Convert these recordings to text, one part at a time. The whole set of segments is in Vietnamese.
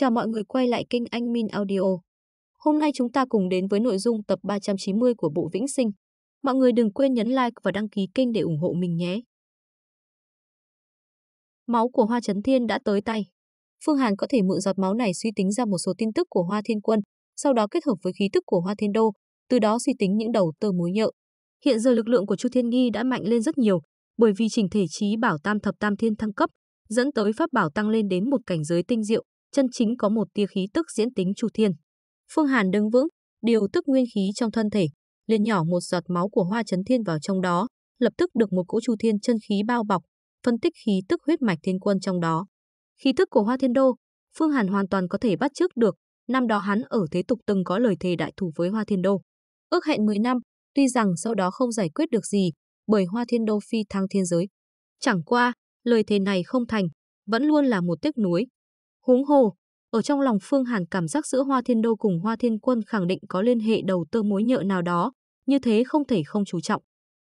Chào mọi người quay lại kênh Anh Min Audio. Hôm nay chúng ta cùng đến với nội dung tập 390 của bộ Vĩnh Sinh. Mọi người đừng quên nhấn like và đăng ký kênh để ủng hộ mình nhé. Máu của Hoa Trấn Thiên đã tới tay. Phương Hàn có thể mượn giọt máu này suy tính ra một số tin tức của Hoa Thiên Quân, sau đó kết hợp với khí tức của Hoa Thiên Đô, từ đó suy tính những đầu tơ mối nhợ. Hiện giờ lực lượng của Chu Thiên Nghi đã mạnh lên rất nhiều, bởi vì trình thể trí bảo tam thập tam thiên thăng cấp, dẫn tới pháp bảo tăng lên đến một cảnh giới tinh diệu, chân chính có một tia khí tức diễn tính chu thiên. Phương Hàn đứng vững, điều tức nguyên khí trong thân thể, liền nhỏ một giọt máu của Hoa Chấn Thiên vào trong đó, lập tức được một cỗ chu thiên chân khí bao bọc, phân tích khí tức huyết mạch thiên quân trong đó. Khí tức của Hoa Thiên Đô, Phương Hàn hoàn toàn có thể bắt chước được, năm đó hắn ở thế tục từng có lời thề đại thủ với Hoa Thiên Đô. Ước hẹn 10 năm, tuy rằng sau đó không giải quyết được gì, bởi Hoa Thiên Đô phi thăng thiên giới. Chẳng qua, lời thề này không thành, vẫn luôn là một tiếc nuối, Huống hồ, ở trong lòng Phương Hàn cảm giác giữa Hoa Thiên Đô cùng Hoa Thiên Quân khẳng định có liên hệ đầu tơ mối nhợ nào đó, như thế không thể không chú trọng.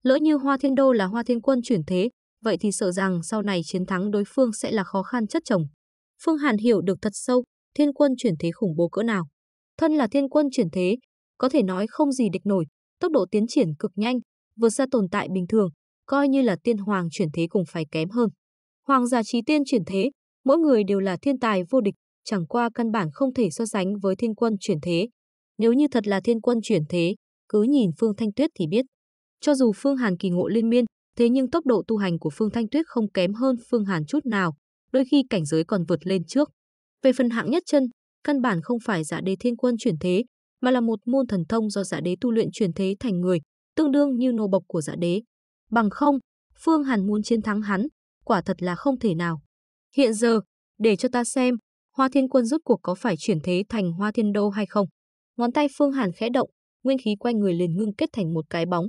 Lỡ như Hoa Thiên Đô là Hoa Thiên Quân chuyển thế, vậy thì sợ rằng sau này chiến thắng đối phương sẽ là khó khăn chất chồng. Phương Hàn hiểu được thật sâu, Thiên Quân chuyển thế khủng bố cỡ nào. Thân là Thiên Quân chuyển thế, có thể nói không gì địch nổi, tốc độ tiến triển cực nhanh, vượt xa tồn tại bình thường, coi như là tiên hoàng chuyển thế cũng phải kém hơn. Hoàng gia trí tiên chuyển thế, Mỗi người đều là thiên tài vô địch, chẳng qua căn bản không thể so sánh với thiên quân chuyển thế. Nếu như thật là thiên quân chuyển thế, cứ nhìn Phương Thanh Tuyết thì biết. Cho dù Phương Hàn kỳ ngộ liên miên, thế nhưng tốc độ tu hành của Phương Thanh Tuyết không kém hơn Phương Hàn chút nào, đôi khi cảnh giới còn vượt lên trước. Về phần hạng nhất chân, căn bản không phải giả đế thiên quân chuyển thế, mà là một môn thần thông do giả đế tu luyện chuyển thế thành người, tương đương như nô bộc của giả đế. Bằng không, Phương Hàn muốn chiến thắng hắn, quả thật là không thể nào. Hiện giờ, để cho ta xem, Hoa Thiên Quân rốt cuộc có phải chuyển thế thành Hoa Thiên Đô hay không? Ngón tay Phương Hàn khẽ động, nguyên khí quanh người liền ngưng kết thành một cái bóng.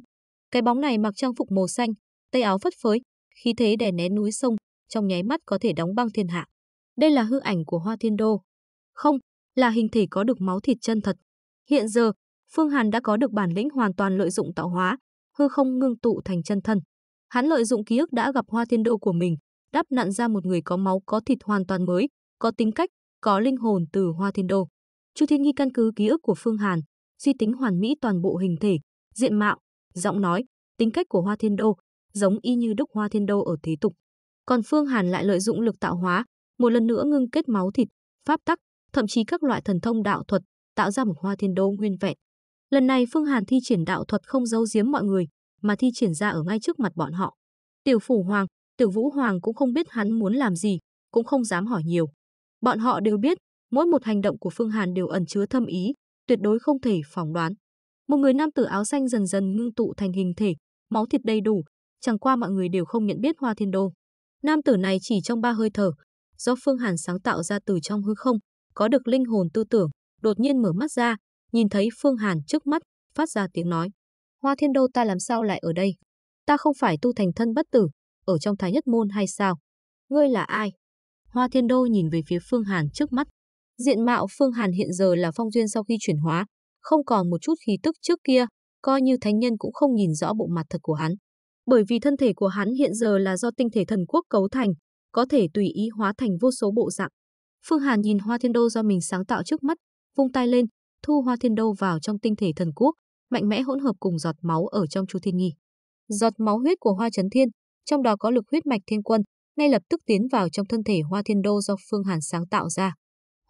Cái bóng này mặc trang phục màu xanh, tay áo phất phới, khí thế đè nén núi sông, trong nháy mắt có thể đóng băng thiên hạ. Đây là hư ảnh của Hoa Thiên Đô. Không, là hình thể có được máu thịt chân thật. Hiện giờ, Phương Hàn đã có được bản lĩnh hoàn toàn lợi dụng tạo hóa, hư không ngưng tụ thành chân thân. Hắn lợi dụng ký ức đã gặp Hoa Thiên Đô của mình, đắp nặn ra một người có máu có thịt hoàn toàn mới, có tính cách, có linh hồn từ Hoa Thiên Đô. Chu Thiên Nhi căn cứ ký ức của Phương Hàn, suy tính hoàn mỹ toàn bộ hình thể, diện mạo, giọng nói, tính cách của Hoa Thiên Đô, giống y như đúc Hoa Thiên Đô ở thế tục. Còn Phương Hàn lại lợi dụng lực tạo hóa, một lần nữa ngưng kết máu thịt, pháp tắc, thậm chí các loại thần thông đạo thuật, tạo ra một Hoa Thiên Đô nguyên vẹn. Lần này Phương Hàn thi triển đạo thuật không giấu giếm mọi người, mà thi triển ra ở ngay trước mặt bọn họ. Tiểu phủ hoàng, Tử Vũ Hoàng cũng không biết hắn muốn làm gì, cũng không dám hỏi nhiều. Bọn họ đều biết, mỗi một hành động của Phương Hàn đều ẩn chứa thâm ý, tuyệt đối không thể phỏng đoán. Một người nam tử áo xanh dần dần ngưng tụ thành hình thể, máu thịt đầy đủ, chẳng qua mọi người đều không nhận biết Hoa Thiên Đô. Nam tử này chỉ trong ba hơi thở, do Phương Hàn sáng tạo ra từ trong hư không, có được linh hồn tư tưởng, đột nhiên mở mắt ra, nhìn thấy Phương Hàn trước mắt, phát ra tiếng nói. Hoa Thiên Đô ta làm sao lại ở đây? Ta không phải tu thành thân bất tử, ở trong Thái Nhất Môn hay sao? Ngươi là ai? Hoa Thiên Đô nhìn về phía Phương Hàn trước mắt. Diện mạo Phương Hàn hiện giờ là phong duyên sau khi chuyển hóa, không còn một chút khí tức trước kia, coi như thánh nhân cũng không nhìn rõ bộ mặt thật của hắn. Bởi vì thân thể của hắn hiện giờ là do tinh thể thần quốc cấu thành, có thể tùy ý hóa thành vô số bộ dạng. Phương Hàn nhìn Hoa Thiên Đô do mình sáng tạo trước mắt, vung tay lên, thu Hoa Thiên Đô vào trong tinh thể thần quốc, mạnh mẽ hỗn hợp cùng giọt máu ở trong Chu Thiên Nghi. Giọt máu huyết của Hoa Chấn Thiên trong đó có lực huyết mạch thiên quân, ngay lập tức tiến vào trong thân thể Hoa Thiên Đô do Phương Hàn sáng tạo ra.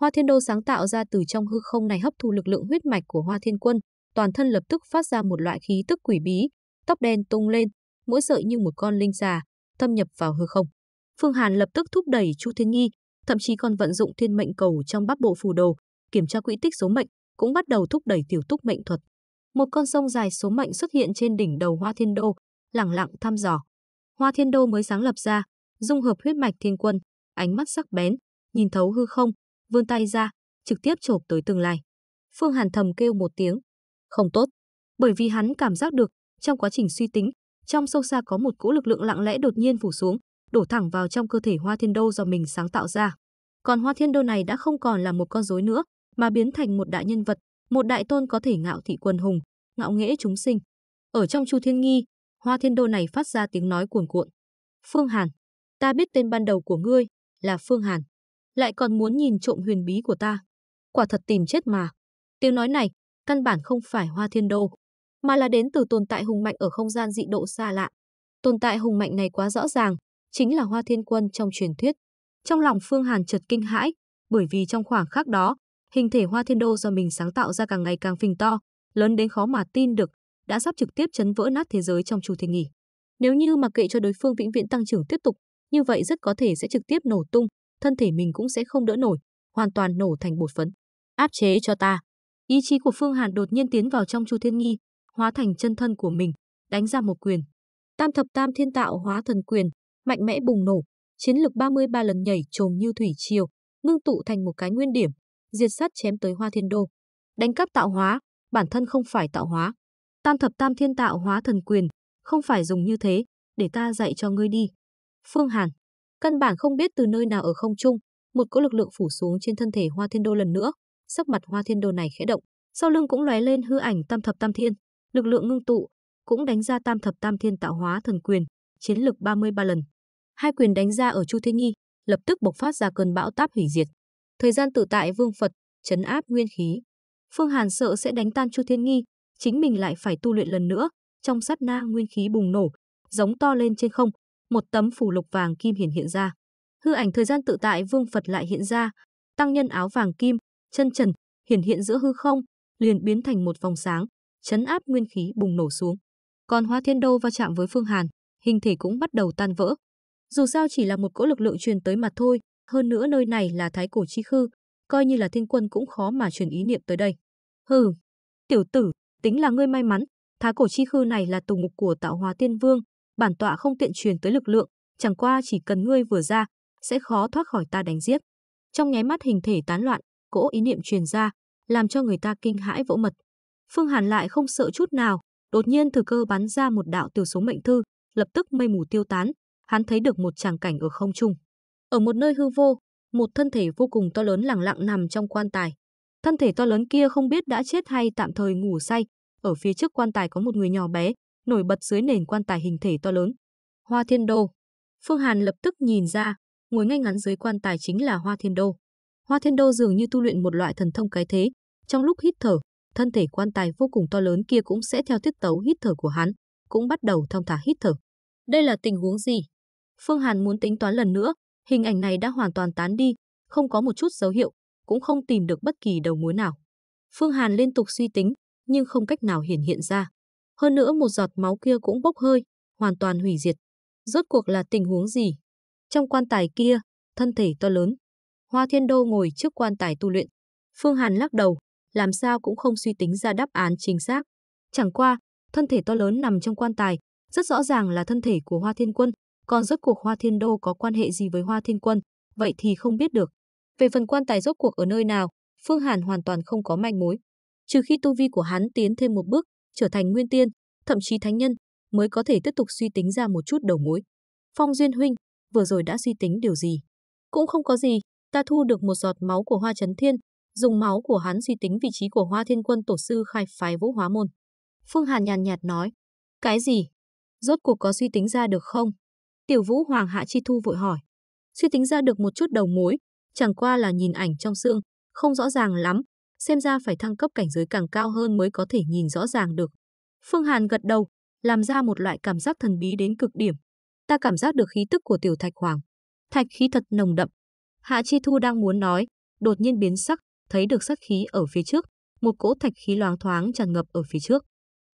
Hoa Thiên Đô sáng tạo ra từ trong hư không này hấp thu lực lượng huyết mạch của Hoa Thiên Quân, toàn thân lập tức phát ra một loại khí tức quỷ bí, tóc đen tung lên, mỗi sợi như một con linh già, thâm nhập vào hư không. Phương Hàn lập tức thúc đẩy Chu Thiên nghi thậm chí còn vận dụng thiên mệnh cầu trong bắp bộ phù đồ, kiểm tra quỹ tích số mệnh, cũng bắt đầu thúc đẩy tiểu túc mệnh thuật. Một con sông dài số mệnh xuất hiện trên đỉnh đầu Hoa Thiên Đô, lặng lặng thăm dò. Hoa Thiên Đô mới sáng lập ra, dung hợp huyết mạch thiên quân, ánh mắt sắc bén, nhìn thấu hư không, vươn tay ra, trực tiếp chộp tới tương lai. Phương Hàn thầm kêu một tiếng, không tốt, bởi vì hắn cảm giác được, trong quá trình suy tính, trong sâu xa có một cỗ lực lượng lặng lẽ đột nhiên phủ xuống, đổ thẳng vào trong cơ thể Hoa Thiên Đô do mình sáng tạo ra. Còn Hoa Thiên Đô này đã không còn là một con rối nữa, mà biến thành một đại nhân vật, một đại tôn có thể ngạo thị quần hùng, ngạo nghễ chúng sinh. Ở trong Chu Thiên Nghi, Hoa Thiên Đô này phát ra tiếng nói cuồn cuộn. Phương Hàn, ta biết tên ban đầu của ngươi là Phương Hàn, lại còn muốn nhìn trộm huyền bí của ta. Quả thật tìm chết mà. Tiếng nói này, căn bản không phải Hoa Thiên Đô, mà là đến từ tồn tại hùng mạnh ở không gian dị độ xa lạ. Tồn tại hùng mạnh này quá rõ ràng, chính là Hoa Thiên Quân trong truyền thuyết. Trong lòng Phương Hàn chợt kinh hãi, bởi vì trong khoảng khắc đó, hình thể Hoa Thiên Đô do mình sáng tạo ra càng ngày càng phình to, lớn đến khó mà tin được, đã sắp trực tiếp chấn vỡ nát thế giới trong chu thiên nghỉ. Nếu như mà kệ cho đối phương vĩnh viễn tăng trưởng tiếp tục, như vậy rất có thể sẽ trực tiếp nổ tung, thân thể mình cũng sẽ không đỡ nổi, hoàn toàn nổ thành bột phấn. Áp chế cho ta. Ý chí của Phương Hàn đột nhiên tiến vào trong Chu Thiên Nghi, hóa thành chân thân của mình, đánh ra một quyền. Tam thập tam thiên tạo hóa thần quyền, mạnh mẽ bùng nổ, chiến lực 33 lần nhảy trồm như thủy triều, ngưng tụ thành một cái nguyên điểm, diệt sát chém tới Hoa Thiên Đô. Đánh cắp tạo hóa, bản thân không phải tạo hóa. Tam thập tam thiên tạo hóa thần quyền, không phải dùng như thế, để ta dạy cho ngươi đi. Phương Hàn, căn bản không biết từ nơi nào ở không trung, một cỗ lực lượng phủ xuống trên thân thể Hoa Thiên Đô lần nữa, sắc mặt Hoa Thiên Đô này khẽ động, sau lưng cũng lóe lên hư ảnh tam thập tam thiên, lực lượng ngưng tụ, cũng đánh ra tam thập tam thiên tạo hóa thần quyền, chiến lực 33 lần. Hai quyền đánh ra ở Chu Thiên Nhi, lập tức bộc phát ra cơn bão táp hủy diệt. Thời gian tự tại vương Phật, chấn áp nguyên khí. Phương Hàn sợ sẽ đánh tan Chu Thiên Nghi, chính mình lại phải tu luyện lần nữa. Trong sát na nguyên khí bùng nổ, giống to lên trên không, một tấm phủ lục vàng kim hiển hiện ra. Hư ảnh thời gian tự tại vương Phật lại hiện ra, tăng nhân áo vàng kim, chân trần, hiển hiện giữa hư không, liền biến thành một vòng sáng, chấn áp nguyên khí bùng nổ xuống. Còn hóa Thiên Đô va chạm với Phương Hàn, hình thể cũng bắt đầu tan vỡ. Dù sao chỉ là một cỗ lực lượng truyền tới mà thôi, hơn nữa nơi này là thái cổ chi khư, coi như là thiên quân cũng khó mà truyền ý niệm tới đây. Hừ, tiểu tử, tính là ngươi may mắn, Thái cổ chi khư này là tù ngục của Tạo Hóa Tiên Vương, bản tọa không tiện truyền tới lực lượng, chẳng qua chỉ cần ngươi vừa ra, sẽ khó thoát khỏi ta đánh giết. Trong nháy mắt hình thể tán loạn, cỗ ý niệm truyền ra, làm cho người ta kinh hãi vỗ mật. Phương Hàn lại không sợ chút nào, đột nhiên thừa cơ bắn ra một đạo tiểu số mệnh thư, lập tức mây mù tiêu tán, hắn thấy được một tràng cảnh ở không trung. Ở một nơi hư vô, một thân thể vô cùng to lớn lẳng lặng nằm trong quan tài, Thân thể to lớn kia không biết đã chết hay tạm thời ngủ say, ở phía trước quan tài có một người nhỏ bé, nổi bật dưới nền quan tài hình thể to lớn. Hoa Thiên Đô. Phương Hàn lập tức nhìn ra, ngồi ngay ngắn dưới quan tài chính là Hoa Thiên Đô. Hoa Thiên Đô dường như tu luyện một loại thần thông cái thế, trong lúc hít thở, thân thể quan tài vô cùng to lớn kia cũng sẽ theo tiết tấu hít thở của hắn, cũng bắt đầu thong thả hít thở. Đây là tình huống gì? Phương Hàn muốn tính toán lần nữa, hình ảnh này đã hoàn toàn tán đi, không có một chút dấu hiệu, cũng không tìm được bất kỳ đầu mối nào. Phương Hàn liên tục suy tính, nhưng không cách nào hiển hiện ra. Hơn nữa một giọt máu kia cũng bốc hơi, hoàn toàn hủy diệt. Rốt cuộc là tình huống gì? Trong quan tài kia, thân thể to lớn. Hoa Thiên Đô ngồi trước quan tài tu luyện. Phương Hàn lắc đầu, làm sao cũng không suy tính ra đáp án chính xác. Chẳng qua, thân thể to lớn nằm trong quan tài, rất rõ ràng là thân thể của Hoa Thiên Quân, còn rốt cuộc Hoa Thiên Đô có quan hệ gì với Hoa Thiên Quân, vậy thì không biết được. Về phần quan tài rốt cuộc ở nơi nào, Phương Hàn hoàn toàn không có manh mối. Trừ khi tu vi của hắn tiến thêm một bước, trở thành nguyên tiên, thậm chí thánh nhân, mới có thể tiếp tục suy tính ra một chút đầu mối. Phong Duyên huynh, vừa rồi đã suy tính điều gì? Cũng không có gì, ta thu được một giọt máu của Hoa Chấn Thiên, dùng máu của hắn suy tính vị trí của Hoa Thiên Quân tổ sư khai phái Vũ Hóa môn. Phương Hàn nhàn nhạt nói, cái gì? Rốt cuộc có suy tính ra được không? Tiểu Vũ Hoàng Hạ Chi Thu vội hỏi. Suy tính ra được một chút đầu mối, chẳng qua là nhìn ảnh trong xương, không rõ ràng lắm, xem ra phải thăng cấp cảnh giới càng cao hơn mới có thể nhìn rõ ràng được. Phương Hàn gật đầu, làm ra một loại cảm giác thần bí đến cực điểm. Ta cảm giác được khí tức của tiểu thạch hoàng. Thạch khí thật nồng đậm. Hạ Chi Thu đang muốn nói, đột nhiên biến sắc, thấy được sắc khí ở phía trước, một cỗ thạch khí loáng thoáng tràn ngập ở phía trước.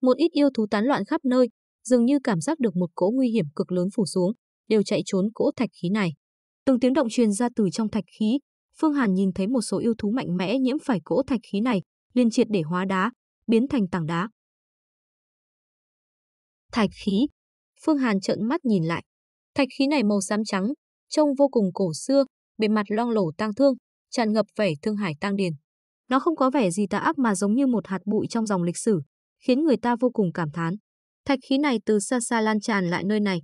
Một ít yêu thú tán loạn khắp nơi, dường như cảm giác được một cỗ nguy hiểm cực lớn phủ xuống, đều chạy trốn cỗ thạch khí này. Từng tiếng động truyền ra từ trong thạch khí, Phương Hàn nhìn thấy một số yêu thú mạnh mẽ nhiễm phải cỗ thạch khí này, liên triệt để hóa đá, biến thành tảng đá. Thạch khí. Phương Hàn trợn mắt nhìn lại. Thạch khí này màu xám trắng, trông vô cùng cổ xưa, bề mặt loang lổ tang thương, tràn ngập vẻ thương hải tang điền. Nó không có vẻ gì tà ác mà giống như một hạt bụi trong dòng lịch sử, khiến người ta vô cùng cảm thán. Thạch khí này từ xa xa lan tràn lại nơi này,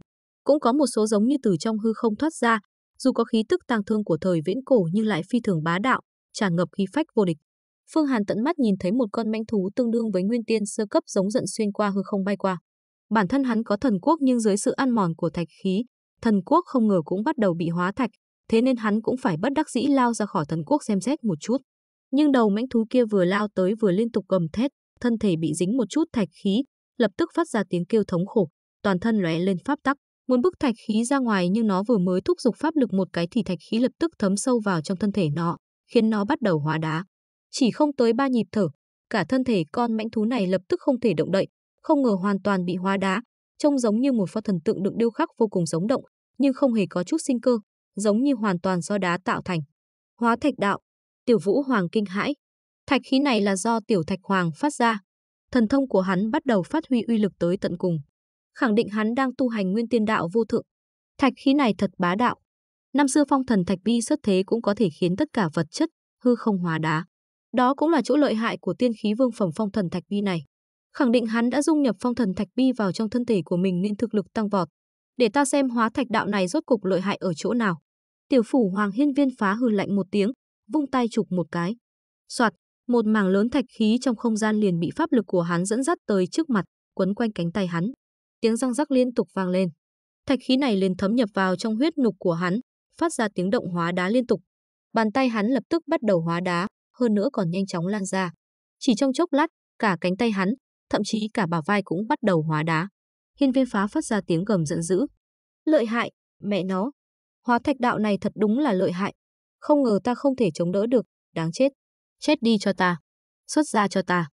cũng có một số giống như từ trong hư không thoát ra, dù có khí tức tang thương của thời viễn cổ nhưng lại phi thường bá đạo, tràn ngập khí phách vô địch. Phương Hàn tận mắt nhìn thấy một con mãnh thú tương đương với nguyên tiên sơ cấp giống giận xuyên qua hư không bay qua. Bản thân hắn có thần quốc nhưng dưới sự ăn mòn của thạch khí, thần quốc không ngờ cũng bắt đầu bị hóa thạch, thế nên hắn cũng phải bất đắc dĩ lao ra khỏi thần quốc xem xét một chút. Nhưng đầu mãnh thú kia vừa lao tới vừa liên tục gầm thét, thân thể bị dính một chút thạch khí, lập tức phát ra tiếng kêu thống khổ, toàn thân lóe lên pháp tắc, Muốn bức thạch khí ra ngoài nhưng nó vừa mới thúc giục pháp lực một cái thì thạch khí lập tức thấm sâu vào trong thân thể nó, khiến nó bắt đầu hóa đá. Chỉ không tới ba nhịp thở, cả thân thể con mãnh thú này lập tức không thể động đậy, không ngờ hoàn toàn bị hóa đá, trông giống như một pho thần tượng được điêu khắc vô cùng sống động, nhưng không hề có chút sinh cơ, giống như hoàn toàn do đá tạo thành. Hóa thạch đạo, Tiểu Vũ Hoàng kinh hãi. Thạch khí này là do Tiểu Thạch Hoàng phát ra. Thần thông của hắn bắt đầu phát huy uy lực tới tận cùng khẳng định hắn đang tu hành nguyên tiên đạo vô thượng. Thạch khí này thật bá đạo. Năm xưa phong thần thạch bi xuất thế cũng có thể khiến tất cả vật chất hư không hóa đá. Đó cũng là chỗ lợi hại của tiên khí vương phẩm phong thần thạch bi này. Khẳng định hắn đã dung nhập phong thần thạch bi vào trong thân thể của mình nên thực lực tăng vọt. Để ta xem hóa thạch đạo này rốt cục lợi hại ở chỗ nào. Tiểu phủ Hoàng Hiên Viên phá hư lạnh một tiếng, vung tay chụp một cái. Soạt, một mảng lớn thạch khí trong không gian liền bị pháp lực của hắn dẫn dắt tới trước mặt, quấn quanh cánh tay hắn tiếng răng rắc liên tục vang lên. Thạch khí này liền thấm nhập vào trong huyết nục của hắn, phát ra tiếng động hóa đá liên tục. Bàn tay hắn lập tức bắt đầu hóa đá, hơn nữa còn nhanh chóng lan ra. Chỉ trong chốc lát, cả cánh tay hắn, thậm chí cả bả vai cũng bắt đầu hóa đá. Hiên viên phá phát ra tiếng gầm giận dữ. Lợi hại, mẹ nó. Hóa thạch đạo này thật đúng là lợi hại. Không ngờ ta không thể chống đỡ được, đáng chết. Chết đi cho ta. Xuất ra cho ta.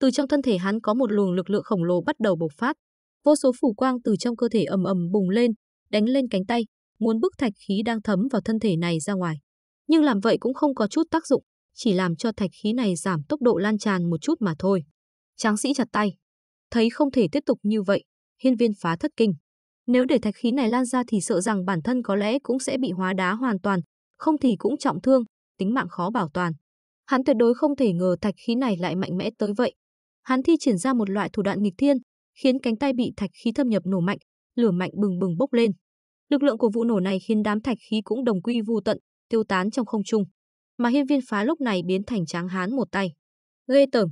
Từ trong thân thể hắn có một luồng lực lượng khổng lồ bắt đầu bộc phát, Vô số phủ quang từ trong cơ thể ầm ầm bùng lên, đánh lên cánh tay, muốn bức thạch khí đang thấm vào thân thể này ra ngoài. Nhưng làm vậy cũng không có chút tác dụng, chỉ làm cho thạch khí này giảm tốc độ lan tràn một chút mà thôi. Tráng sĩ chặt tay. Thấy không thể tiếp tục như vậy, hiên viên phá thất kinh. Nếu để thạch khí này lan ra thì sợ rằng bản thân có lẽ cũng sẽ bị hóa đá hoàn toàn, không thì cũng trọng thương, tính mạng khó bảo toàn. Hắn tuyệt đối không thể ngờ thạch khí này lại mạnh mẽ tới vậy. Hắn thi triển ra một loại thủ đoạn nghịch thiên, khiến cánh tay bị thạch khí thâm nhập nổ mạnh, lửa mạnh bừng bừng bốc lên. Lực lượng của vụ nổ này khiến đám thạch khí cũng đồng quy vu tận, tiêu tán trong không trung. Mà Hiên Viên Phá lúc này biến thành tráng hán một tay. Ghê tởm,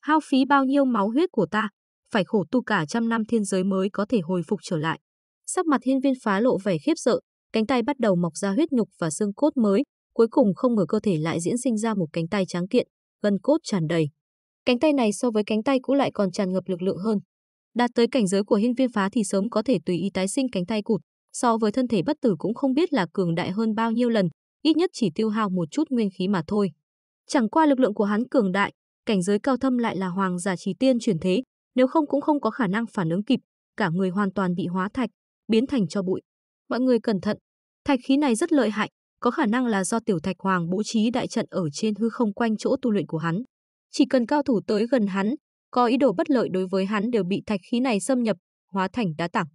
hao phí bao nhiêu máu huyết của ta, phải khổ tu cả trăm năm thiên giới mới có thể hồi phục trở lại. Sắc mặt Hiên Viên Phá lộ vẻ khiếp sợ, cánh tay bắt đầu mọc ra huyết nhục và xương cốt mới, cuối cùng không ngờ cơ thể lại diễn sinh ra một cánh tay tráng kiện, gân cốt tràn đầy. Cánh tay này so với cánh tay cũ lại còn tràn ngập lực lượng hơn, đạt tới cảnh giới của hiên viên phá thì sớm có thể tùy ý tái sinh cánh tay cụt, so với thân thể bất tử cũng không biết là cường đại hơn bao nhiêu lần, ít nhất chỉ tiêu hao một chút nguyên khí mà thôi. Chẳng qua lực lượng của hắn cường đại, cảnh giới cao thâm lại là hoàng giả trì tiên chuyển thế, nếu không cũng không có khả năng phản ứng kịp, cả người hoàn toàn bị hóa thạch, biến thành cho bụi. Mọi người cẩn thận, thạch khí này rất lợi hại, có khả năng là do tiểu thạch hoàng bố trí đại trận ở trên hư không quanh chỗ tu luyện của hắn. Chỉ cần cao thủ tới gần hắn, có ý đồ bất lợi đối với hắn đều bị thạch khí này xâm nhập, hóa thành đá tảng.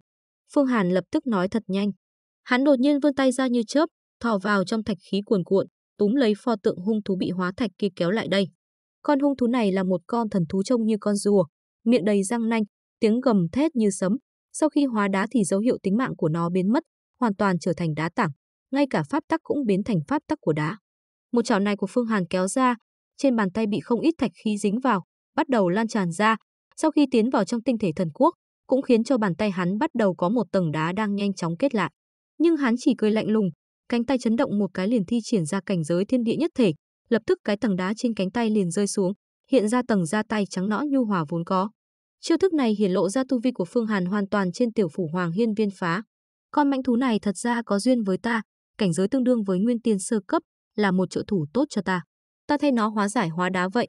Phương Hàn lập tức nói thật nhanh. Hắn đột nhiên vươn tay ra như chớp, thò vào trong thạch khí cuồn cuộn, túm lấy pho tượng hung thú bị hóa thạch kia kéo lại đây. Con hung thú này là một con thần thú trông như con rùa, miệng đầy răng nanh, tiếng gầm thét như sấm. Sau khi hóa đá thì dấu hiệu tính mạng của nó biến mất, hoàn toàn trở thành đá tảng. Ngay cả pháp tắc cũng biến thành pháp tắc của đá. Một chảo này của Phương Hàn kéo ra, trên bàn tay bị không ít thạch khí dính vào, bắt đầu lan tràn ra, sau khi tiến vào trong tinh thể thần quốc, cũng khiến cho bàn tay hắn bắt đầu có một tầng đá đang nhanh chóng kết lại. Nhưng hắn chỉ cười lạnh lùng, cánh tay chấn động một cái liền thi triển ra cảnh giới thiên địa nhất thể, lập tức cái tầng đá trên cánh tay liền rơi xuống, hiện ra tầng da tay trắng nõn nhu hòa vốn có. Chiêu thức này hiển lộ ra tu vi của Phương Hàn hoàn toàn trên tiểu phủ Hoàng Hiên Viên phá. Con mãnh thú này thật ra có duyên với ta, cảnh giới tương đương với nguyên tiên sơ cấp, là một trợ thủ tốt cho ta. Ta thay nó hóa giải hóa đá vậy,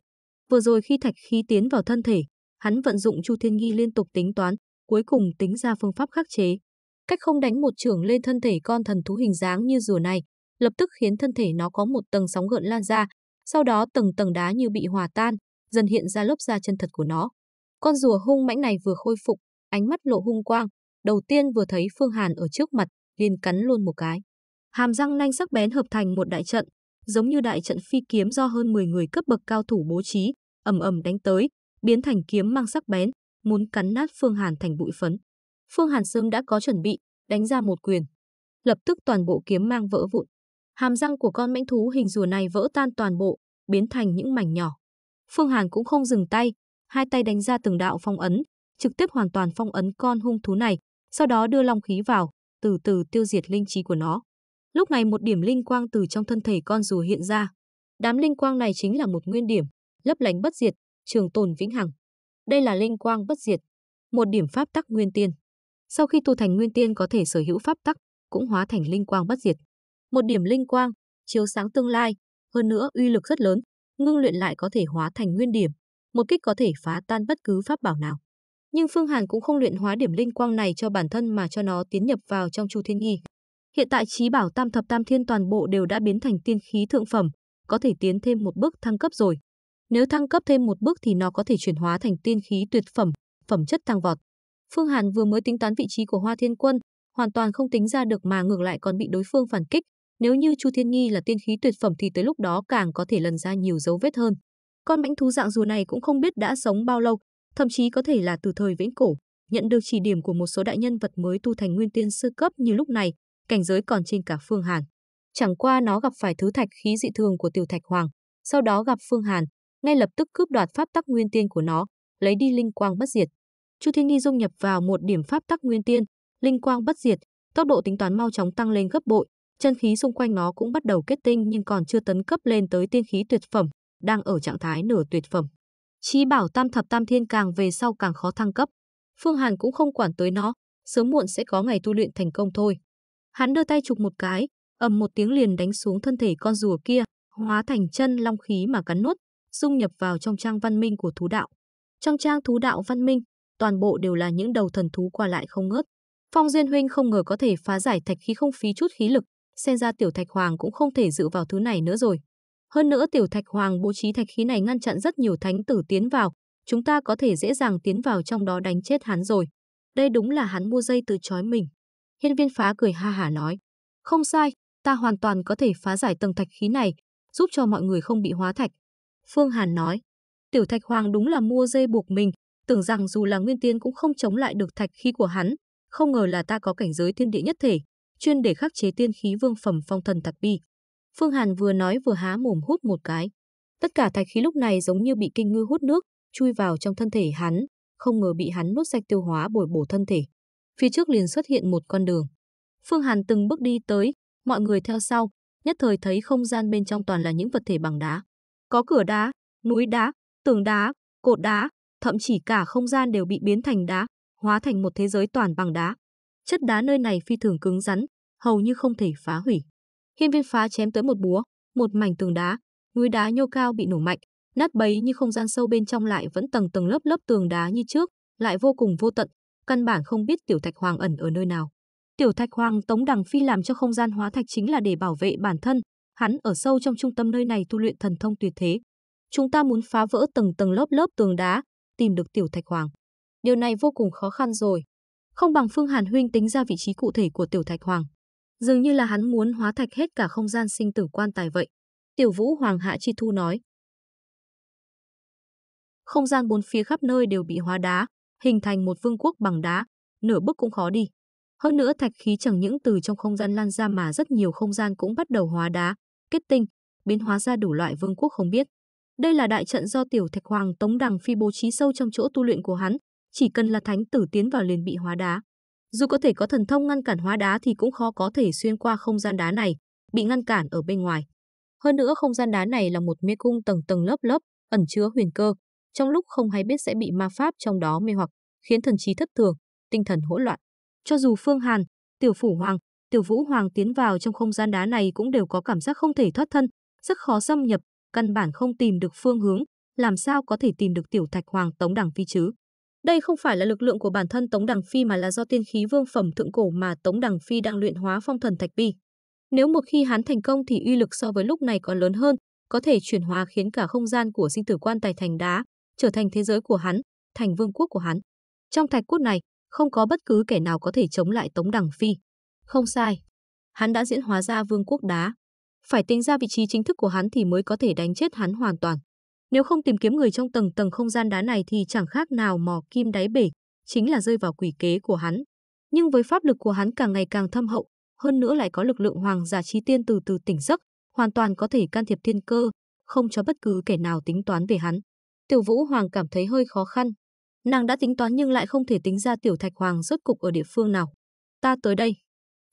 Vừa rồi khi thạch khí tiến vào thân thể, hắn vận dụng Chu Thiên Nghi liên tục tính toán, cuối cùng tính ra phương pháp khắc chế. Cách không đánh một trường lên thân thể con thần thú hình dáng như rùa này, lập tức khiến thân thể nó có một tầng sóng gợn lan ra, sau đó tầng tầng đá như bị hòa tan, dần hiện ra lớp da chân thật của nó. Con rùa hung mãnh này vừa khôi phục, ánh mắt lộ hung quang, đầu tiên vừa thấy Phương Hàn ở trước mặt, liền cắn luôn một cái. Hàm răng nanh sắc bén hợp thành một đại trận, giống như đại trận phi kiếm do hơn 10 người cấp bậc cao thủ bố trí, ầm ầm đánh tới, biến thành kiếm mang sắc bén, muốn cắn nát Phương Hàn thành bụi phấn. Phương Hàn sớm đã có chuẩn bị, đánh ra một quyền. Lập tức toàn bộ kiếm mang vỡ vụn. Hàm răng của con mãnh thú hình rùa này vỡ tan toàn bộ, biến thành những mảnh nhỏ. Phương Hàn cũng không dừng tay, hai tay đánh ra từng đạo phong ấn, trực tiếp hoàn toàn phong ấn con hung thú này, sau đó đưa long khí vào, từ từ tiêu diệt linh trí của nó. Lúc này một điểm linh quang từ trong thân thể con rùa hiện ra. Đám linh quang này chính là một nguyên điểm, lấp lánh bất diệt, trường tồn vĩnh hằng. Đây là linh quang bất diệt, một điểm pháp tắc nguyên tiên. Sau khi tu thành nguyên tiên có thể sở hữu pháp tắc, cũng hóa thành linh quang bất diệt. Một điểm linh quang, chiếu sáng tương lai, hơn nữa uy lực rất lớn, ngưng luyện lại có thể hóa thành nguyên điểm, một kích có thể phá tan bất cứ pháp bảo nào. Nhưng Phương Hàn cũng không luyện hóa điểm linh quang này cho bản thân mà cho nó tiến nhập vào trong Chu Thiên Y. Hiện tại trí bảo Tam Thập Tam Thiên toàn bộ đều đã biến thành tiên khí thượng phẩm, có thể tiến thêm một bước thăng cấp rồi. Nếu thăng cấp thêm một bước thì nó có thể chuyển hóa thành tiên khí tuyệt phẩm, phẩm chất tăng vọt. Phương Hàn vừa mới tính toán vị trí của Hoa Thiên Quân, hoàn toàn không tính ra được mà ngược lại còn bị đối phương phản kích. Nếu như Chu Thiên Nghi là tiên khí tuyệt phẩm thì tới lúc đó càng có thể lần ra nhiều dấu vết hơn. Con mãnh thú dạng rùa này cũng không biết đã sống bao lâu, thậm chí có thể là từ thời vĩnh cổ, nhận được chỉ điểm của một số đại nhân vật mới tu thành nguyên tiên sư cấp như lúc này, cảnh giới còn trên cả Phương Hàn. Chẳng qua nó gặp phải thứ thạch khí dị thường của Tiểu Thạch Hoàng, sau đó gặp Phương Hàn, ngay lập tức cướp đoạt pháp tắc nguyên tiên của nó, lấy đi linh quang bất diệt. Chu Thiên Nghi dung nhập vào một điểm pháp tắc nguyên tiên, linh quang bất diệt, tốc độ tính toán mau chóng tăng lên gấp bội, chân khí xung quanh nó cũng bắt đầu kết tinh nhưng còn chưa tấn cấp lên tới tiên khí tuyệt phẩm, đang ở trạng thái nửa tuyệt phẩm. Chí bảo tam thập tam thiên càng về sau càng khó thăng cấp. Phương Hàn cũng không quản tới nó, sớm muộn sẽ có ngày tu luyện thành công thôi. Hắn đưa tay chụp một cái, ầm một tiếng liền đánh xuống thân thể con rùa kia, hóa thành chân long khí mà cắn nốt dung nhập vào trong trang văn minh của thú đạo. Trong trang thú đạo văn minh, toàn bộ đều là những đầu thần thú qua lại không ngớt. Phong Duyên Huynh không ngờ có thể phá giải thạch khí không phí chút khí lực, xem ra tiểu thạch hoàng cũng không thể dựa vào thứ này nữa rồi. Hơn nữa tiểu thạch hoàng bố trí thạch khí này ngăn chặn rất nhiều thánh tử tiến vào, chúng ta có thể dễ dàng tiến vào trong đó đánh chết hắn rồi. Đây đúng là hắn mua dây từ chói mình. Hiên viên phá cười ha hả nói. Không sai, ta hoàn toàn có thể phá giải tầng thạch khí này, giúp cho mọi người không bị hóa thạch. Phương Hàn nói. Tiểu Thạch Hoàng đúng là mua dây buộc mình, tưởng rằng dù là nguyên tiên cũng không chống lại được thạch khí của hắn, không ngờ là ta có cảnh giới thiên địa nhất thể, chuyên để khắc chế tiên khí vương phẩm phong thần thạch bi. Phương Hàn vừa nói vừa há mồm hút một cái. Tất cả thạch khí lúc này giống như bị kinh ngư hút nước, chui vào trong thân thể hắn, không ngờ bị hắn nuốt sạch tiêu hóa bồi bổ thân thể. Phía trước liền xuất hiện một con đường. Phương Hàn từng bước đi tới, mọi người theo sau, nhất thời thấy không gian bên trong toàn là những vật thể bằng đá. Có cửa đá, núi đá, tường đá, cột đá, thậm chí cả không gian đều bị biến thành đá, hóa thành một thế giới toàn bằng đá. Chất đá nơi này phi thường cứng rắn, hầu như không thể phá hủy. Hiên viên phá chém tới một búa, một mảnh tường đá, núi đá nhô cao bị nổ mạnh, nát bấy như không gian sâu bên trong lại vẫn tầng tầng lớp lớp tường đá như trước, lại vô cùng vô tận, căn bản không biết tiểu thạch hoàng ẩn ở nơi nào. Tiểu thạch hoàng tống đằng phi làm cho không gian hóa thạch chính là để bảo vệ bản thân, Hắn ở sâu trong trung tâm nơi này tu luyện thần thông tuyệt thế. Chúng ta muốn phá vỡ tầng tầng lớp lớp tường đá, tìm được tiểu thạch hoàng. Điều này vô cùng khó khăn rồi. Không bằng Phương Hàn huynh tính ra vị trí cụ thể của tiểu thạch hoàng. Dường như là hắn muốn hóa thạch hết cả không gian sinh tử quan tài vậy. Tiểu Vũ Hoàng Hạ Chi Thu nói. Không gian bốn phía khắp nơi đều bị hóa đá, hình thành một vương quốc bằng đá, nửa bước cũng khó đi. Hơn nữa thạch khí chẳng những từ trong không gian lan ra mà rất nhiều không gian cũng bắt đầu hóa đá, kết tinh, biến hóa ra đủ loại vương quốc không biết. Đây là đại trận do tiểu thạch hoàng Tống Đằng Phi bố trí sâu trong chỗ tu luyện của hắn, chỉ cần là thánh tử tiến vào liền bị hóa đá. Dù có thể có thần thông ngăn cản hóa đá thì cũng khó có thể xuyên qua không gian đá này, bị ngăn cản ở bên ngoài. Hơn nữa không gian đá này là một mê cung tầng tầng lớp lớp, ẩn chứa huyền cơ, trong lúc không hay biết sẽ bị ma pháp trong đó mê hoặc, khiến thần trí thất thường, tinh thần hỗn loạn. Cho dù Phương Hàn, Tiểu Phủ Hoàng, Tiểu Vũ Hoàng tiến vào trong không gian đá này cũng đều có cảm giác không thể thoát thân, rất khó xâm nhập, căn bản không tìm được phương hướng, làm sao có thể tìm được Tiểu Thạch Hoàng Tống Đằng Phi chứ? Đây không phải là lực lượng của bản thân Tống Đằng Phi mà là do tiên khí vương phẩm thượng cổ mà Tống Đằng Phi đang luyện hóa phong thần thạch bi. Nếu một khi hắn thành công thì uy lực so với lúc này còn lớn hơn, có thể chuyển hóa khiến cả không gian của sinh tử quan tài thành đá, trở thành thế giới của hắn, thành vương quốc của hắn. Trong thạch quốc này, không có bất cứ kẻ nào có thể chống lại Tống Đằng Phi. Không sai, hắn đã diễn hóa ra vương quốc đá. Phải tính ra vị trí chính thức của hắn thì mới có thể đánh chết hắn hoàn toàn. Nếu không tìm kiếm người trong tầng tầng không gian đá này thì chẳng khác nào mò kim đáy bể, chính là rơi vào quỷ kế của hắn. Nhưng với pháp lực của hắn càng ngày càng thâm hậu, hơn nữa lại có lực lượng hoàng giả chi tiên từ từ tỉnh giấc, hoàn toàn có thể can thiệp thiên cơ, không cho bất cứ kẻ nào tính toán về hắn. Tiểu Vũ Hoàng cảm thấy hơi khó khăn, Nàng đã tính toán nhưng lại không thể tính ra Tiểu Thạch Hoàng rốt cục ở địa phương nào. Ta tới đây.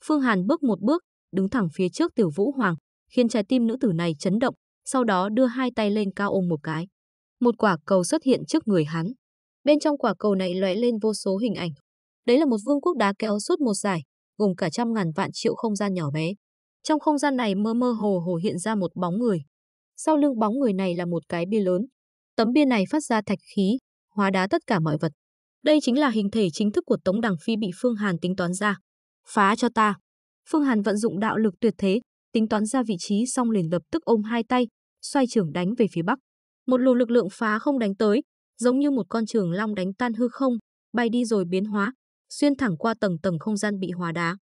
Phương Hàn bước một bước, đứng thẳng phía trước Tiểu Vũ Hoàng, khiến trái tim nữ tử này chấn động, sau đó đưa hai tay lên cao ôm một cái. Một quả cầu xuất hiện trước người hắn. Bên trong quả cầu này lóe lên vô số hình ảnh. Đấy là một vương quốc đá kéo suốt một giải, gồm cả trăm ngàn vạn triệu không gian nhỏ bé. Trong không gian này mơ mơ hồ hồ hiện ra một bóng người. Sau lưng bóng người này là một cái bia lớn. Tấm bia này phát ra thạch khí, hóa đá tất cả mọi vật. Đây chính là hình thể chính thức của Tống Đằng Phi bị Phương Hàn tính toán ra. Phá cho ta. Phương Hàn vận dụng đạo lực tuyệt thế, tính toán ra vị trí xong liền lập tức ôm hai tay, xoay trường đánh về phía bắc. Một luồng lực lượng phá không đánh tới, giống như một con trường long đánh tan hư không, bay đi rồi biến hóa, xuyên thẳng qua tầng tầng không gian bị hóa đá.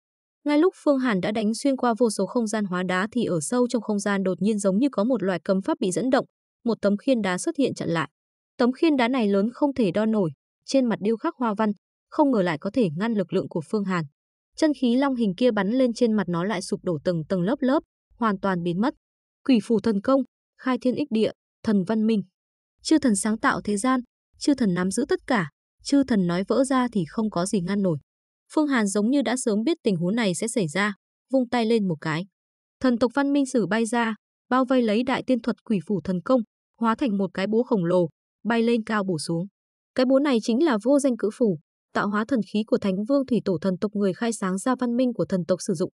Ngay lúc Phương Hàn đã đánh xuyên qua vô số không gian hóa đá thì ở sâu trong không gian đột nhiên giống như có một loại cấm pháp bị dẫn động, một tấm khiên đá xuất hiện chặn lại. Tấm khiên đá này lớn không thể đo nổi, trên mặt điêu khắc hoa văn, không ngờ lại có thể ngăn lực lượng của Phương Hàn. Chân khí long hình kia bắn lên trên mặt nó lại sụp đổ từng tầng lớp lớp, hoàn toàn biến mất. Quỷ phù thần công, khai thiên ích địa, thần văn minh. Chư thần sáng tạo thế gian, chư thần nắm giữ tất cả, chư thần nói vỡ ra thì không có gì ngăn nổi. Phương Hàn giống như đã sớm biết tình huống này sẽ xảy ra, vung tay lên một cái. Thần tộc văn minh sử bay ra, bao vây lấy đại tiên thuật quỷ phủ thần công, hóa thành một cái búa khổng lồ, bay lên cao bổ xuống. Cái búa này chính là vô danh cử phủ, tạo hóa thần khí của Thánh Vương Thủy Tổ thần tộc người khai sáng ra văn minh của thần tộc sử dụng.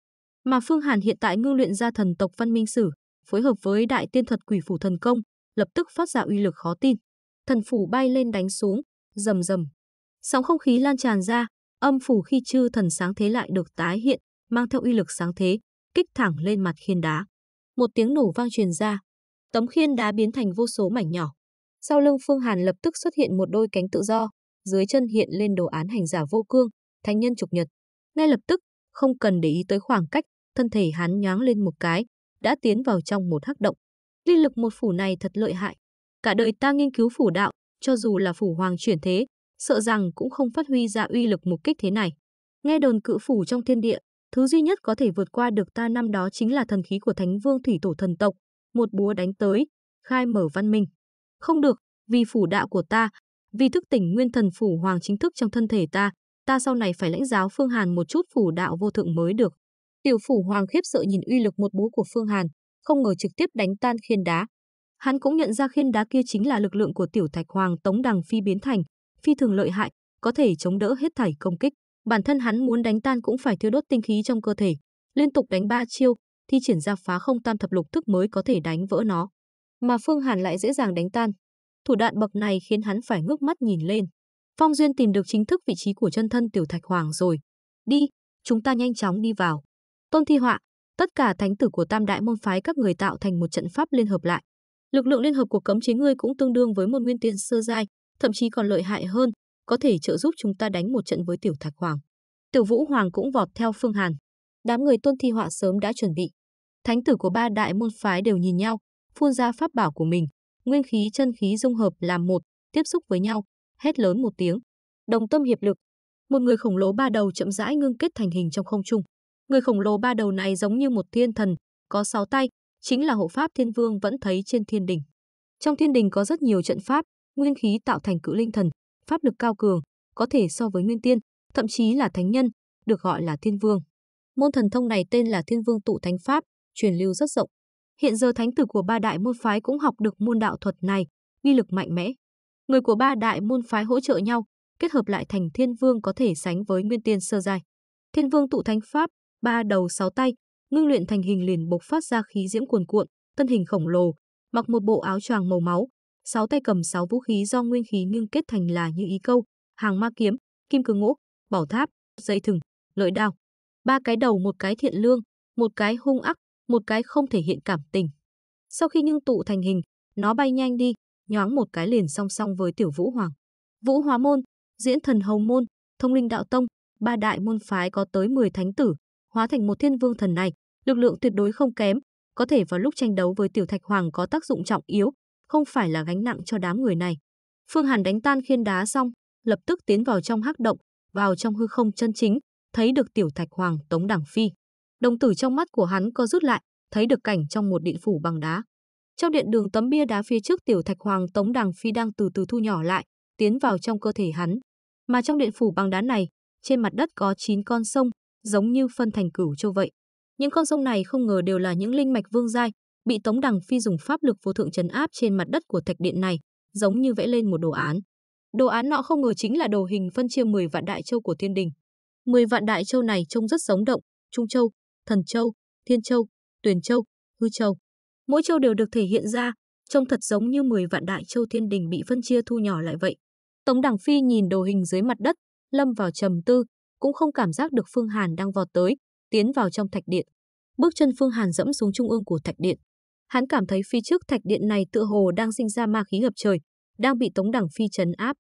Mà Phương Hàn hiện tại ngưng luyện ra thần tộc văn minh sử, phối hợp với đại tiên thuật quỷ phủ thần công, lập tức phát ra uy lực khó tin. Thần phủ bay lên đánh xuống, rầm rầm. Sóng không khí lan tràn ra, âm phủ khi chư thần sáng thế lại được tái hiện, mang theo uy lực sáng thế, kích thẳng lên mặt khiên đá. Một tiếng nổ vang truyền ra, tấm khiên đá biến thành vô số mảnh nhỏ. Sau lưng Phương Hàn lập tức xuất hiện một đôi cánh tự do, dưới chân hiện lên đồ án hành giả vô cương, thánh nhân trục nhật. Ngay lập tức, không cần để ý tới khoảng cách, thân thể hắn nhoáng lên một cái, đã tiến vào trong một hắc động. Linh lực một phủ này thật lợi hại. Cả đời ta nghiên cứu phủ đạo, cho dù là phủ hoàng chuyển thế, sợ rằng cũng không phát huy ra uy lực một kích thế này. Nghe đồn cự phủ trong thiên địa, thứ duy nhất có thể vượt qua được ta năm đó chính là thần khí của Thánh Vương Thủy Tổ thần tộc, một búa đánh tới, khai mở văn minh. Không được, vì phủ đạo của ta, vì thức tỉnh nguyên thần phủ hoàng chính thức trong thân thể ta, ta sau này phải lãnh giáo Phương Hàn một chút phủ đạo vô thượng mới được. Tiểu phủ hoàng khiếp sợ nhìn uy lực một búa của Phương Hàn, không ngờ trực tiếp đánh tan khiên đá. Hắn cũng nhận ra khiên đá kia chính là lực lượng của tiểu thạch hoàng Tống Đằng Phi biến thành, phi thường lợi hại, có thể chống đỡ hết thảy công kích. Bản thân hắn muốn đánh tan cũng phải thiêu đốt tinh khí trong cơ thể, liên tục đánh ba chiêu, thi triển ra phá không tam thập lục thức mới có thể đánh vỡ nó mà Phương Hàn lại dễ dàng đánh tan. Thủ đoạn bậc này khiến hắn phải ngước mắt nhìn lên. Phong Duyên tìm được chính thức vị trí của chân thân Tiểu Thạch Hoàng rồi. Đi, chúng ta nhanh chóng đi vào. Tôn Thi Họa, tất cả thánh tử của Tam Đại môn phái các người tạo thành một trận pháp liên hợp lại. Lực lượng liên hợp của cấm chế ngươi cũng tương đương với một nguyên tiên sơ giai, thậm chí còn lợi hại hơn, có thể trợ giúp chúng ta đánh một trận với Tiểu Thạch Hoàng. Tiểu Vũ Hoàng cũng vọt theo Phương Hàn. Đám người Tôn Thi Họa sớm đã chuẩn bị. Thánh tử của ba đại môn phái đều nhìn nhau, phun ra pháp bảo của mình, nguyên khí chân khí dung hợp làm một, tiếp xúc với nhau, hét lớn một tiếng. Đồng tâm hiệp lực, một người khổng lồ ba đầu chậm rãi ngưng kết thành hình trong không trung. Người khổng lồ ba đầu này giống như một thiên thần, có sáu tay, chính là hộ pháp thiên vương vẫn thấy trên thiên đình. Trong thiên đình có rất nhiều trận pháp, nguyên khí tạo thành cự linh thần, pháp lực cao cường, có thể so với nguyên tiên, thậm chí là thánh nhân, được gọi là thiên vương. Môn thần thông này tên là Thiên Vương Tụ Thánh Pháp, truyền lưu rất rộng. Hiện giờ thánh tử của ba đại môn phái cũng học được môn đạo thuật này, uy lực mạnh mẽ. Người của ba đại môn phái hỗ trợ nhau, kết hợp lại thành Thiên Vương có thể sánh với Nguyên Tiên sơ giai. Thiên Vương tụ thánh pháp, ba đầu sáu tay, ngưng luyện thành hình liền bộc phát ra khí diễm cuồn cuộn, thân hình khổng lồ, mặc một bộ áo choàng màu máu, sáu tay cầm sáu vũ khí do nguyên khí ngưng kết thành là như ý câu, hàng ma kiếm, kim cương ngũ bảo tháp, dây thừng, lợi đao. Ba cái đầu một cái thiện lương, một cái hung ác, một cái không thể hiện cảm tình. Sau khi ngưng tụ thành hình, nó bay nhanh đi, nhoáng một cái liền song song với tiểu vũ hoàng. Vũ hóa môn, diễn thần hồng môn, thông linh đạo tông, ba đại môn phái có tới 10 thánh tử, hóa thành một thiên vương thần này, lực lượng tuyệt đối không kém, có thể vào lúc tranh đấu với tiểu thạch hoàng có tác dụng trọng yếu, không phải là gánh nặng cho đám người này. Phương Hàn đánh tan khiên đá xong, lập tức tiến vào trong hắc động, vào trong hư không chân chính, thấy được tiểu thạch hoàng Tống đẳng Phi. Đồng tử trong mắt của hắn co rút lại, thấy được cảnh trong một điện phủ bằng đá. Trong điện đường tấm bia đá phía trước tiểu thạch hoàng tống đàng phi đang từ từ thu nhỏ lại, tiến vào trong cơ thể hắn. Mà trong điện phủ bằng đá này, trên mặt đất có 9 con sông, giống như phân thành cửu châu vậy. Những con sông này không ngờ đều là những linh mạch vương giai, bị Tống Đằng Phi dùng pháp lực vô thượng trấn áp trên mặt đất của thạch điện này, giống như vẽ lên một đồ án. Đồ án nọ không ngờ chính là đồ hình phân chia 10 vạn đại châu của thiên đình. 10 vạn đại châu này trông rất giống động, Trung Châu, Thần Châu, Thiên Châu, Tuyền Châu, Hư Châu. Mỗi châu đều được thể hiện ra, trông thật giống như 10 vạn đại châu thiên đình bị phân chia thu nhỏ lại vậy. Tống Đằng Phi nhìn đồ hình dưới mặt đất, lâm vào trầm tư, cũng không cảm giác được Phương Hàn đang vọt tới, tiến vào trong thạch điện. Bước chân Phương Hàn dẫm xuống trung ương của thạch điện. Hắn cảm thấy phía trước thạch điện này tựa hồ đang sinh ra ma khí ngập trời, đang bị Tống Đằng Phi trấn áp.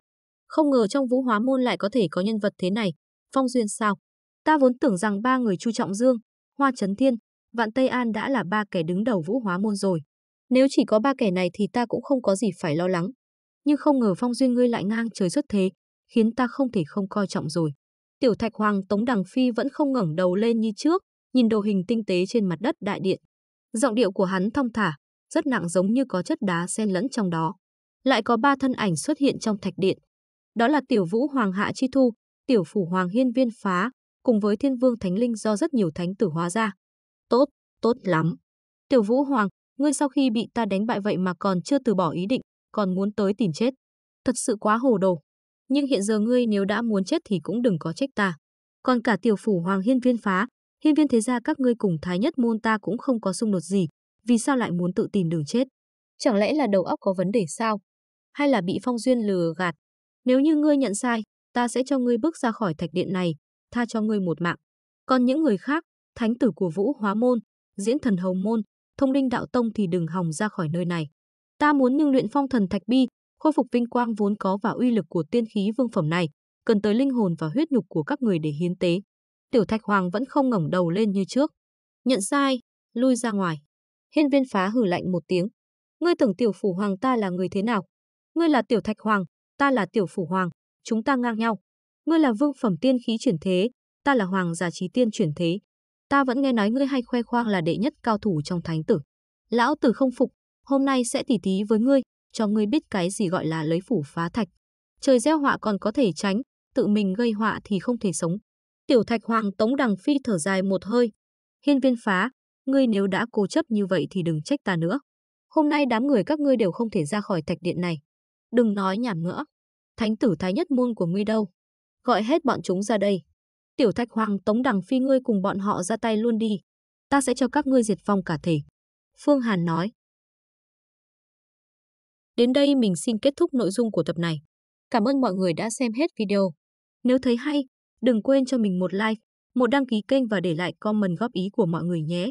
Không ngờ trong Vũ Hóa môn lại có thể có nhân vật thế này, phong duyên sao? Ta vốn tưởng rằng ba người Chu Trọng Dương, Hoa Chấn Thiên, Vạn Tây An đã là ba kẻ đứng đầu vũ hóa môn rồi. Nếu chỉ có ba kẻ này thì ta cũng không có gì phải lo lắng. Nhưng không ngờ phong duyên ngươi lại ngang trời xuất thế, khiến ta không thể không coi trọng rồi. Tiểu Thạch Hoàng Tống Đằng Phi vẫn không ngẩng đầu lên như trước, nhìn đồ hình tinh tế trên mặt đất đại điện. Giọng điệu của hắn thong thả, rất nặng giống như có chất đá xen lẫn trong đó. Lại có ba thân ảnh xuất hiện trong thạch điện. Đó là Tiểu Vũ Hoàng Hạ Chi Thu, Tiểu Phủ Hoàng Hiên Viên Phá, cùng với thiên vương thánh linh do rất nhiều thánh tử hóa ra. Tốt, tốt lắm. Tiểu Vũ Hoàng, ngươi sau khi bị ta đánh bại vậy mà còn chưa từ bỏ ý định, còn muốn tới tìm chết. Thật sự quá hồ đồ. Nhưng hiện giờ ngươi nếu đã muốn chết thì cũng đừng có trách ta. Còn cả tiểu phủ Hoàng Hiên Viên phá, Hiên Viên thế gia các ngươi cùng Thái Nhất môn ta cũng không có xung đột gì, vì sao lại muốn tự tìm đường chết? Chẳng lẽ là đầu óc có vấn đề sao? Hay là bị Phong Duyên lừa gạt? Nếu như ngươi nhận sai, ta sẽ cho ngươi bước ra khỏi thạch điện này, tha cho ngươi một mạng. Còn những người khác, thánh tử của Vũ Hóa Môn, diễn thần Hồng Môn, thông linh đạo tông thì đừng hòng ra khỏi nơi này. Ta muốn nhưng luyện phong thần thạch bi, khôi phục vinh quang vốn có và uy lực của tiên khí vương phẩm này, cần tới linh hồn và huyết nhục của các người để hiến tế. Tiểu Thạch Hoàng vẫn không ngẩng đầu lên như trước. Nhận sai, lui ra ngoài. Hiên viên phá hử lạnh một tiếng. Ngươi tưởng tiểu phủ hoàng ta là người thế nào? Ngươi là tiểu thạch hoàng, ta là tiểu phủ hoàng, chúng ta ngang nhau ngươi là vương phẩm tiên khí chuyển thế, ta là hoàng giả trí tiên chuyển thế. Ta vẫn nghe nói ngươi hay khoe khoang là đệ nhất cao thủ trong thánh tử. Lão tử không phục, hôm nay sẽ tỉ tí với ngươi, cho ngươi biết cái gì gọi là lấy phủ phá thạch. Trời gieo họa còn có thể tránh, tự mình gây họa thì không thể sống. Tiểu thạch hoàng tống đằng phi thở dài một hơi. Hiên viên phá, ngươi nếu đã cố chấp như vậy thì đừng trách ta nữa. Hôm nay đám người các ngươi đều không thể ra khỏi thạch điện này. Đừng nói nhảm nữa. Thánh tử thái nhất môn của ngươi đâu? gọi hết bọn chúng ra đây. Tiểu Thạch Hoàng Tống Đằng Phi ngươi cùng bọn họ ra tay luôn đi, ta sẽ cho các ngươi diệt vong cả thể. Phương Hàn nói. Đến đây mình xin kết thúc nội dung của tập này. Cảm ơn mọi người đã xem hết video. Nếu thấy hay, đừng quên cho mình một like, một đăng ký kênh và để lại comment góp ý của mọi người nhé.